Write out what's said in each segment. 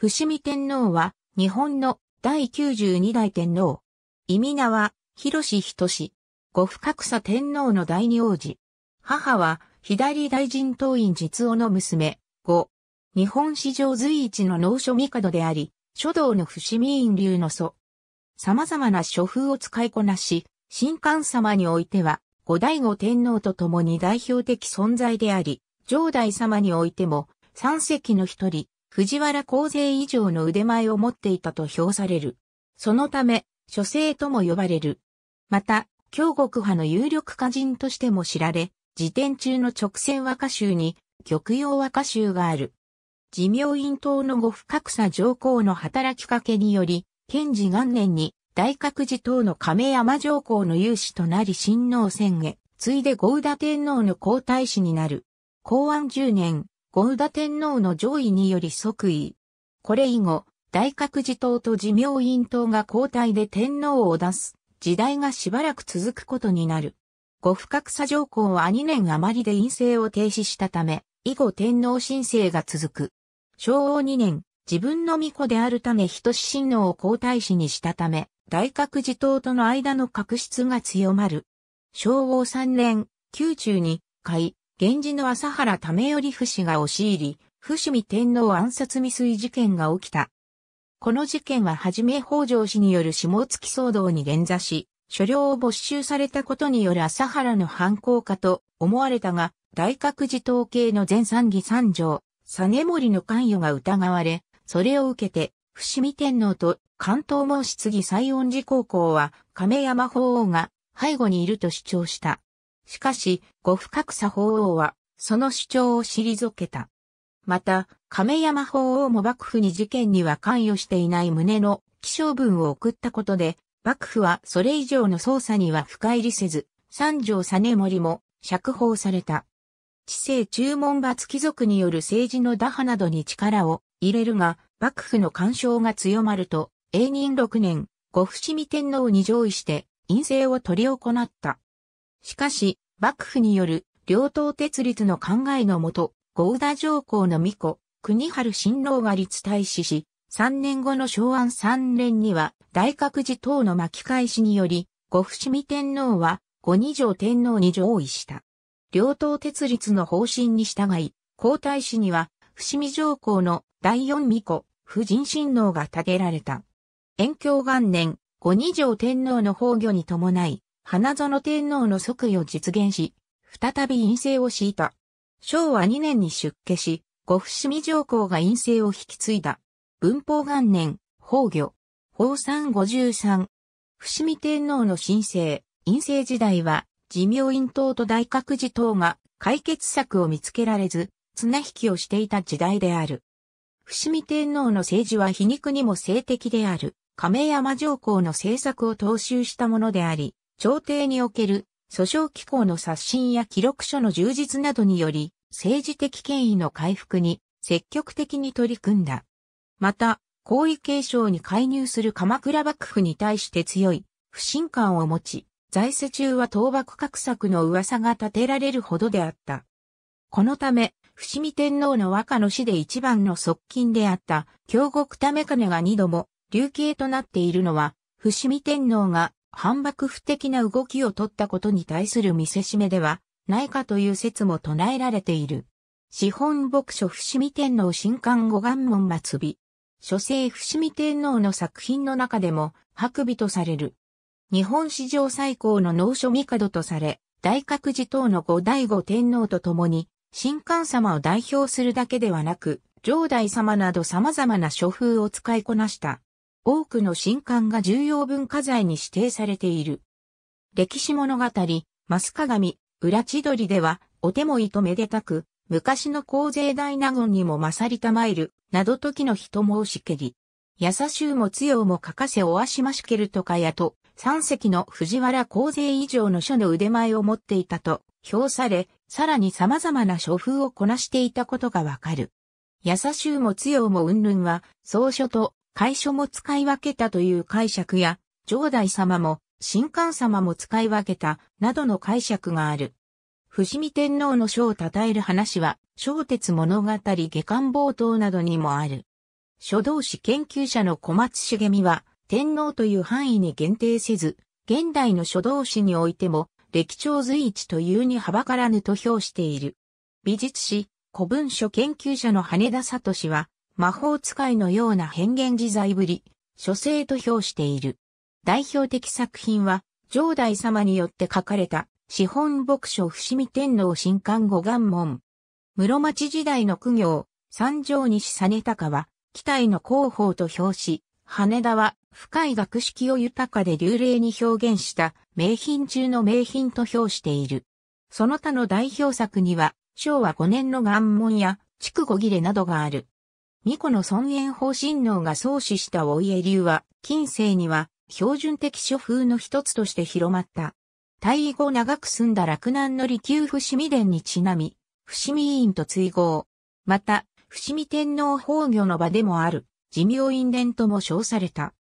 伏見天皇は、日本の第92代天皇。意味名は、広志仁志。五深草天皇の第二王子。母は、左大臣党員実夫の娘。五。日本史上随一の農書帝であり、書道の伏見院流の祖。様々な書風を使いこなし、新官様においては、五代醐天皇と共に代表的存在であり、上代様においても、三席の一人、藤原光勢以上の腕前を持っていたと評される。そのため、諸生とも呼ばれる。また、京極派の有力歌人としても知られ、自転中の直線和歌集に、極洋和歌集がある。寺明院党の後深草上皇の働きかけにより、賢治元年に大覚寺等の亀山上皇の有志となり親王宣言、ついで豪田天皇の皇太子になる。公安10年、後宇田天皇の上位により即位。これ以後、大覚寺党と寺明院党が交代で天皇を出す時代がしばらく続くことになる。五不覚差条項は2年余りで院政を停止したため、以後天皇申請が続く。昭和2年、自分の御子であるため人志親王を皇太子にしたため、大覚寺党との間の確執が強まる。昭和3年、宮中に、会、源氏の朝原為頼不死が押し入り、伏見天皇暗殺未遂事件が起きた。この事件ははじめ北条氏による下月騒動に現座し、所領を没収されたことによる朝原の犯行かと思われたが、大覚寺統計の前三義三条、実森の関与が疑われ、それを受けて、伏見天皇と関東毛質次西恩寺高校は亀山法王が背後にいると主張した。しかし、不深草法王は、その主張を退けた。また、亀山法王も幕府に事件には関与していない旨の気象文を送ったことで、幕府はそれ以上の捜査には深入りせず、三条実森も釈放された。知性注文罰貴族による政治の打破などに力を入れるが、幕府の干渉が強まると、永仁六年、五伏見天皇に上位して、陰性を取り行った。しかし、幕府による両党鉄立の考えのもと、合田上皇の御子、国春新郎が立大使し、3年後の昭安3年には、大覚寺等の巻き返しにより、五伏見天皇は、五二条天皇に上位した。両党鉄立の方針に従い、皇太子には、伏見上皇の第四御子、婦人親王が建てられた。延享元年、五二条天皇の崩御に伴い、花園天皇の即位を実現し、再び陰性を敷いた。昭和2年に出家し、五伏見上皇が陰性を引き継いだ。文法元年、崩御。法三五十三。伏見天皇の新政、陰性時代は、自明院党と大覚寺党が解決策を見つけられず、綱引きをしていた時代である。伏見天皇の政治は皮肉にも性的である、亀山上皇の政策を踏襲したものであり、朝廷における訴訟機構の刷新や記録書の充実などにより、政治的権威の回復に積極的に取り組んだ。また、皇位継承に介入する鎌倉幕府に対して強い不信感を持ち、在世中は倒幕格策の噂が立てられるほどであった。このため、伏見天皇の和歌の死で一番の側近であった、京極為金が二度も、流刑となっているのは、伏見天皇が反幕不敵な動きを取ったことに対する見せしめではないかという説も唱えられている。資本牧書伏見天皇新刊五眼門末尾。書生伏見天皇の作品の中でも、白尾とされる。日本史上最高の農書帝とされ、大覚寺等の五醍醐天皇と共に、新官様を代表するだけではなく、上代様など様々な書風を使いこなした。多くの新刊が重要文化財に指定されている。歴史物語、マス鏡、裏千鳥では、お手もいとめでたく、昔の皇勢大納言にも勝りたまえる、など時の人申しけり。優しゅうも強も書かせおわしましけるとかやと、三席の藤原皇勢以上の書の腕前を持っていたと、評され、さらに様々な書風をこなしていたことがわかる。優しゅうも強も云々は、草書と会所も使い分けたという解釈や、上代様も、新官様も使い分けた、などの解釈がある。伏見天皇の書を称える話は、小鉄物語下巻冒頭などにもある。書道史研究者の小松茂美は、天皇という範囲に限定せず、現代の書道史においても、歴朝随一というにはばからぬと評している。美術史、古文書研究者の羽田聡は、魔法使いのような変幻自在ぶり、書生と評している。代表的作品は、上代様によって書かれた、資本牧書伏見天皇新刊五願門。室町時代の苦行、三条西実高は、期待の広報と評し、羽田は深い学識を豊かで流麗に表現した名品中の名品と評している。その他の代表作には、昭和5年の願文や、筑五切れなどがある。巫女の尊厳法神能が創始したお家流は、近世には標準的書風の一つとして広まった。退位後長く住んだ洛南の利休伏見殿にちなみ、伏見院と追合。また、伏見天皇崩御の場でもある、寿命院殿とも称された。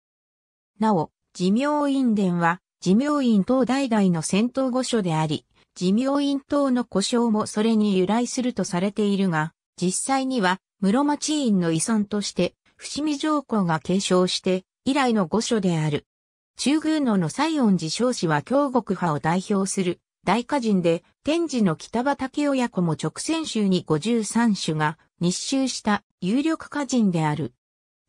なお、寿命院殿は、寿命院等代々の戦闘御所であり、寿命院等の故障もそれに由来するとされているが、実際には、室町院の遺産として、伏見上皇が継承して、以来の御所である。中宮野の西園寺少子は京極派を代表する大歌人で、天智の北畑親子も直線州に53種が日集した有力歌人である。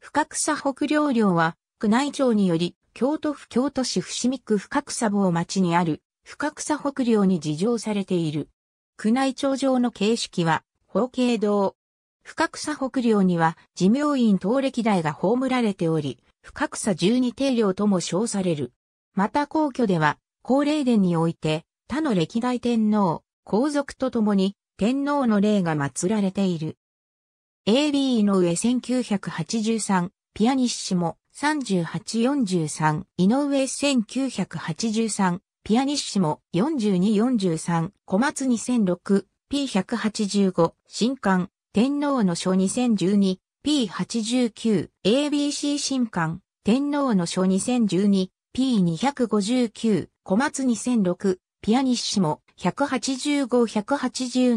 深草北領領は、宮内庁により、京都府京都市伏見区深草坊町にある深草北領に事情されている。宮内庁上の形式は、法慶堂、深草北領には寺明院東歴代が葬られており、深草十二定領とも称される。また皇居では、高霊殿において、他の歴代天皇、皇族と共に、天皇の霊が祀られている。AB 井上1983、ピアニッシモ3843、井上1983、ピアニッシモ4243、小松2006、P185、新刊、天皇の書 2012P89 ABC 新刊天皇の書 2012P259 小松2006ピアニッシモ185-187近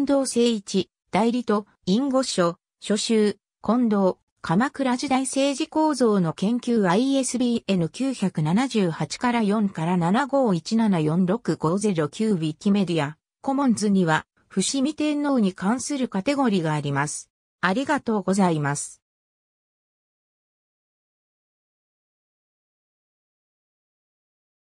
藤誠一代理と隠語書書集近藤鎌倉時代政治構造の研究 ISBN 978から4から75174650 9ウィキメディアコモンズには伏見天皇に関するカテゴリがあります。ありがとうございます。